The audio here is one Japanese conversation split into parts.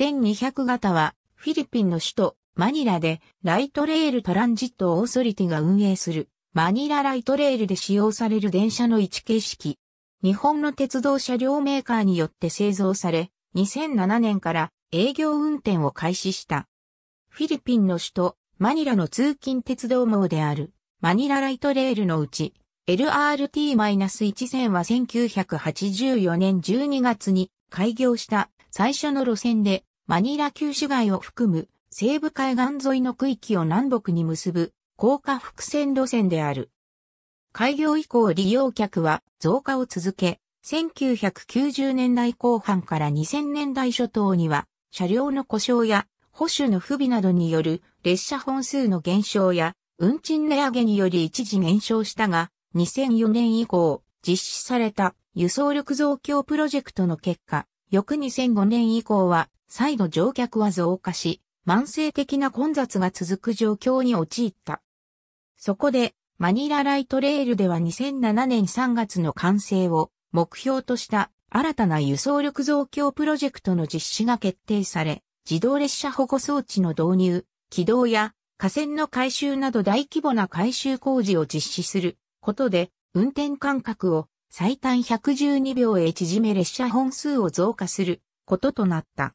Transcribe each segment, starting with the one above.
1200型はフィリピンの首都マニラでライトレールトランジットオーソリティが運営するマニラライトレールで使用される電車の位置形式。日本の鉄道車両メーカーによって製造され、2007年から営業運転を開始した。フィリピンの首都マニラの通勤鉄道網であるマニラライトレールのうち LRT-1 線は1984年12月に開業した最初の路線でマニラ旧市街を含む西部海岸沿いの区域を南北に結ぶ高架伏線路線である。開業以降利用客は増加を続け、1990年代後半から2000年代初頭には車両の故障や保守の不備などによる列車本数の減少や運賃値上げにより一時減少したが、2004年以降実施された輸送力増強プロジェクトの結果、翌2005年以降は、再度乗客は増加し、慢性的な混雑が続く状況に陥った。そこで、マニラライトレールでは2007年3月の完成を目標とした新たな輸送力増強プロジェクトの実施が決定され、自動列車保護装置の導入、軌道や架線の改修など大規模な改修工事を実施することで運転間隔を最短112秒へ縮め列車本数を増加することとなった。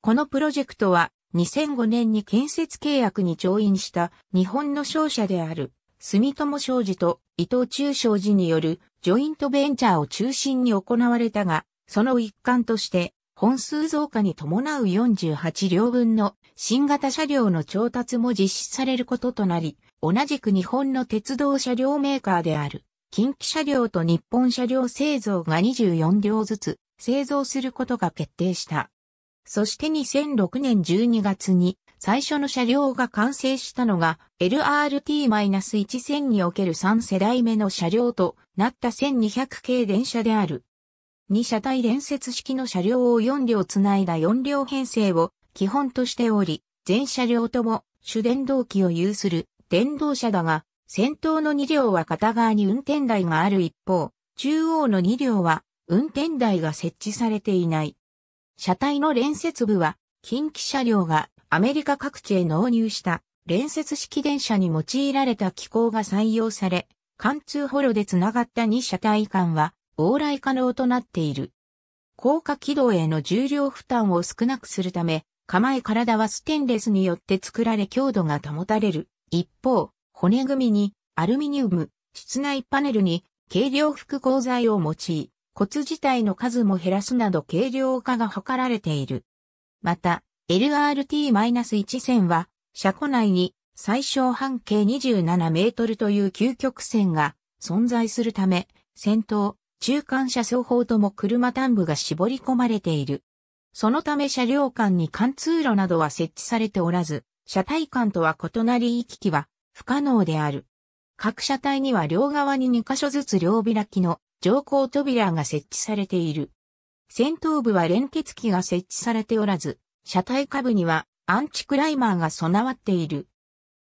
このプロジェクトは2005年に建設契約に調印した日本の商社である住友商事と伊藤忠商事によるジョイントベンチャーを中心に行われたが、その一環として本数増加に伴う48両分の新型車両の調達も実施されることとなり、同じく日本の鉄道車両メーカーである近畿車両と日本車両製造が24両ずつ製造することが決定した。そして2006年12月に最初の車両が完成したのが LRT-1000 における3世代目の車両となった1200系電車である。2車体連接式の車両を4両つないだ4両編成を基本としており、全車両とも主電動機を有する電動車だが、先頭の2両は片側に運転台がある一方、中央の2両は運転台が設置されていない。車体の連接部は近畿車両がアメリカ各地へ納入した連接式電車に用いられた機構が採用され、貫通ホロで繋がった2車体間は往来可能となっている。高架軌道への重量負担を少なくするため、構え体はステンレスによって作られ強度が保たれる。一方、骨組みにアルミニウム、室内パネルに軽量複合材を用い、骨自体の数も減らすなど軽量化が図られている。また、LRT-1 線は、車庫内に最小半径27メートルという究極線が存在するため、先頭、中間車双方とも車端部が絞り込まれている。そのため車両間に貫通路などは設置されておらず、車体間とは異なり行き来は不可能である。各車体には両側に2箇所ずつ両開きの乗降扉が設置されている。先頭部は連結機が設置されておらず、車体下部にはアンチクライマーが備わっている。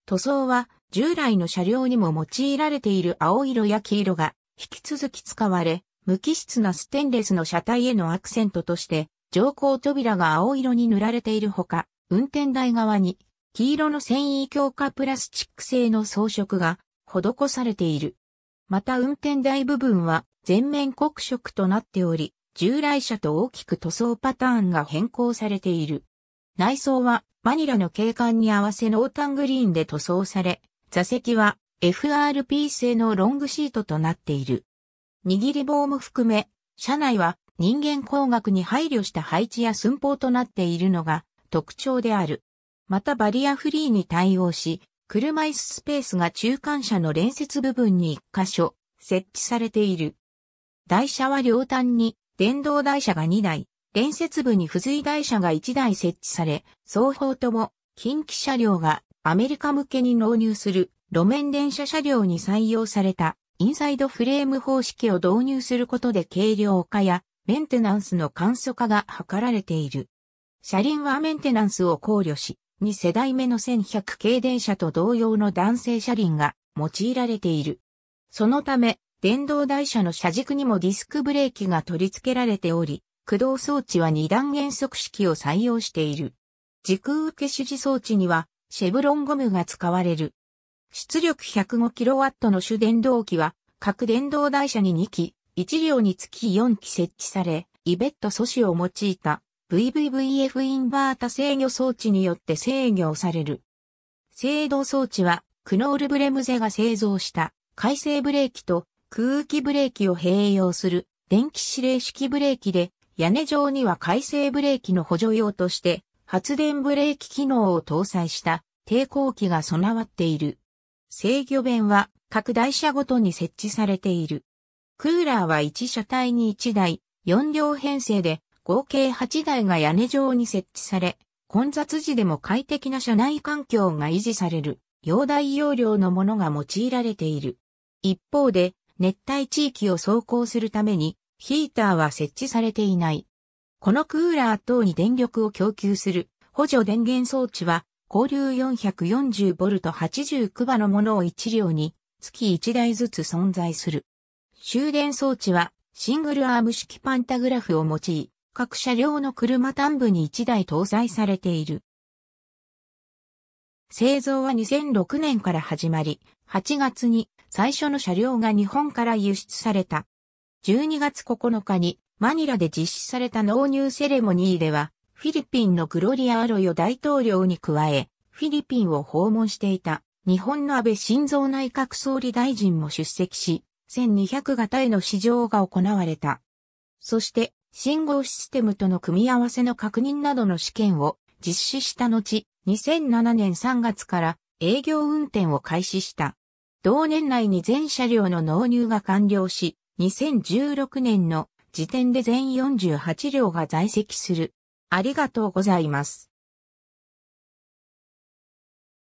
塗装は従来の車両にも用いられている青色や黄色が引き続き使われ、無機質なステンレスの車体へのアクセントとして、乗降扉が青色に塗られているほか、運転台側に黄色の繊維強化プラスチック製の装飾が施されている。また運転台部分は全面黒色となっており、従来車と大きく塗装パターンが変更されている。内装はマニラの景観に合わせ濃淡グリーンで塗装され、座席は FRP 製のロングシートとなっている。握り棒も含め、車内は人間工学に配慮した配置や寸法となっているのが特徴である。またバリアフリーに対応し、車椅子スペースが中間車の連接部分に1箇所設置されている。台車は両端に電動台車が2台、連接部に付随台車が1台設置され、双方とも近畿車両がアメリカ向けに納入する路面電車車両に採用されたインサイドフレーム方式を導入することで軽量化やメンテナンスの簡素化が図られている。車輪はメンテナンスを考慮し、2世代目の1100系電車と同様の男性車輪が用いられている。そのため、電動台車の車軸にもディスクブレーキが取り付けられており、駆動装置は二段減速式を採用している。時空受け指示装置にはシェブロンゴムが使われる。出力 105kW の主電動機は各電動台車に2機、1両につき4機設置され、イベット素子を用いた VVVF インバータ制御装置によって制御される。制動装置は、クノール・ブレムゼが製造した回生ブレーキと空気ブレーキを併用する電気指令式ブレーキで、屋根上には回生ブレーキの補助用として発電ブレーキ機能を搭載した抵抗器が備わっている。制御弁は各台車ごとに設置されている。クーラーは1車体に1台、4両編成で合計8台が屋根上に設置され、混雑時でも快適な車内環境が維持される、容体容量のものが用いられている。一方で、熱帯地域を走行するために、ヒーターは設置されていない。このクーラー等に電力を供給する補助電源装置は、交流 440V89 場のものを1両に、月1台ずつ存在する。終電装置は、シングルアーム式パンタグラフを用い、各車両の車端部に1台搭載されている。製造は2006年から始まり、8月に最初の車両が日本から輸出された。12月9日にマニラで実施された納入セレモニーでは、フィリピンのグロリア・アロヨ大統領に加え、フィリピンを訪問していた日本の安倍晋三内閣総理大臣も出席し、1200型への試乗が行われた。そして、信号システムとの組み合わせの確認などの試験を実施した後、2007年3月から営業運転を開始した。同年内に全車両の納入が完了し、2016年の時点で全48両が在籍する。ありがとうございます。